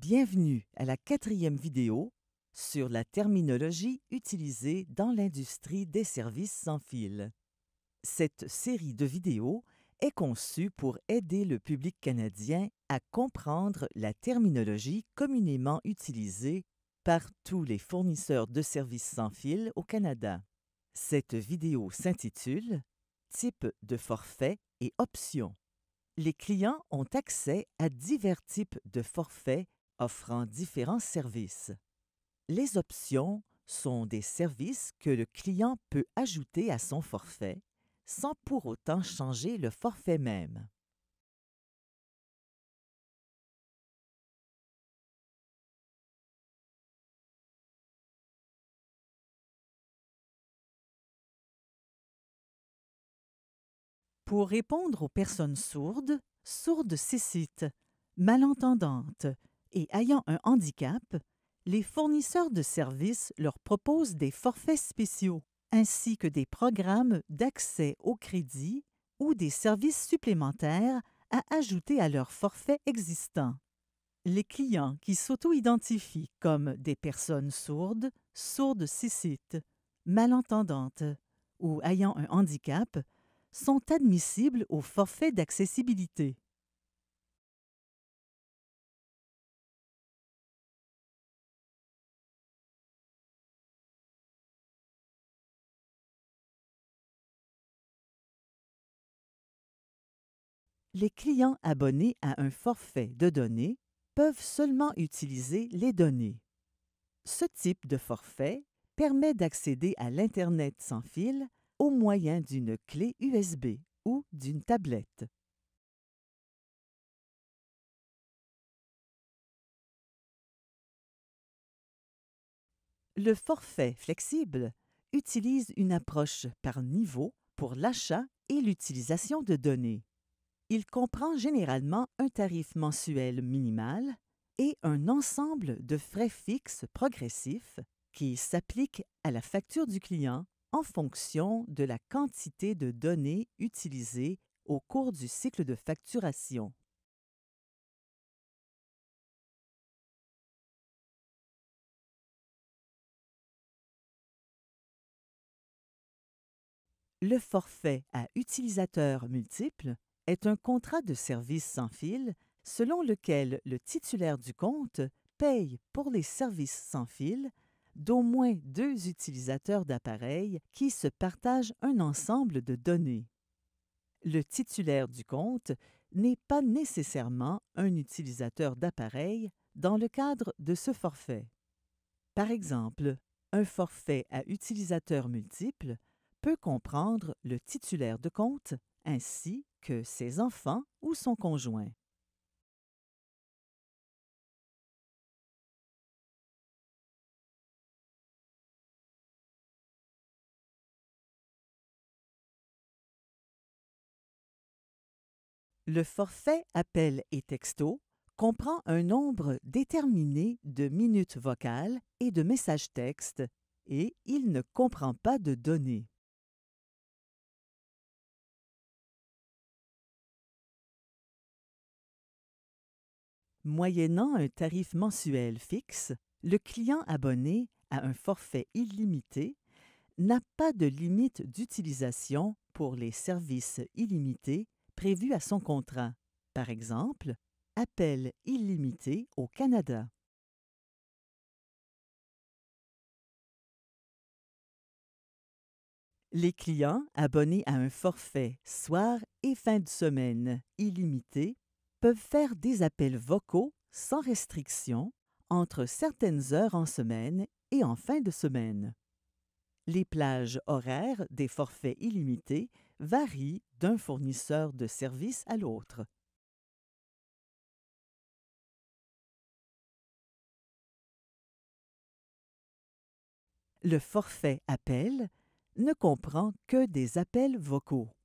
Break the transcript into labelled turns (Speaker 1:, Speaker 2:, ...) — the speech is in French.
Speaker 1: Bienvenue à la quatrième vidéo sur la terminologie utilisée dans l'industrie des services sans fil. Cette série de vidéos est conçue pour aider le public canadien à comprendre la terminologie communément utilisée par tous les fournisseurs de services sans fil au Canada. Cette vidéo s'intitule Types de forfaits et options. Les clients ont accès à divers types de forfaits offrant différents services. Les options sont des services que le client peut ajouter à son forfait sans pour autant changer le forfait même. Pour répondre aux personnes sourdes, sourdes cécites, malentendantes, et ayant un handicap, les fournisseurs de services leur proposent des forfaits spéciaux, ainsi que des programmes d'accès au crédit ou des services supplémentaires à ajouter à leurs forfaits existants. Les clients qui s'auto-identifient comme des personnes sourdes, sourdes cicites, malentendantes ou ayant un handicap sont admissibles au forfait d'accessibilité. les clients abonnés à un forfait de données peuvent seulement utiliser les données. Ce type de forfait permet d'accéder à l'Internet sans fil au moyen d'une clé USB ou d'une tablette. Le forfait flexible utilise une approche par niveau pour l'achat et l'utilisation de données. Il comprend généralement un tarif mensuel minimal et un ensemble de frais fixes progressifs qui s'appliquent à la facture du client en fonction de la quantité de données utilisées au cours du cycle de facturation. Le forfait à utilisateurs multiples est un contrat de service sans fil selon lequel le titulaire du compte paye pour les services sans fil d'au moins deux utilisateurs d'appareils qui se partagent un ensemble de données. Le titulaire du compte n'est pas nécessairement un utilisateur d'appareil dans le cadre de ce forfait. Par exemple, un forfait à utilisateurs multiples peut comprendre le titulaire de compte ainsi que ses enfants ou son conjoint. Le forfait appel et texto comprend un nombre déterminé de minutes vocales et de messages textes et il ne comprend pas de données. Moyennant un tarif mensuel fixe, le client abonné à un forfait illimité n'a pas de limite d'utilisation pour les services illimités prévus à son contrat, par exemple, appel illimité au Canada. Les clients abonnés à un forfait soir et fin de semaine illimité peuvent faire des appels vocaux sans restriction entre certaines heures en semaine et en fin de semaine. Les plages horaires des forfaits illimités varient d'un fournisseur de services à l'autre.
Speaker 2: Le forfait appel ne comprend que des appels vocaux.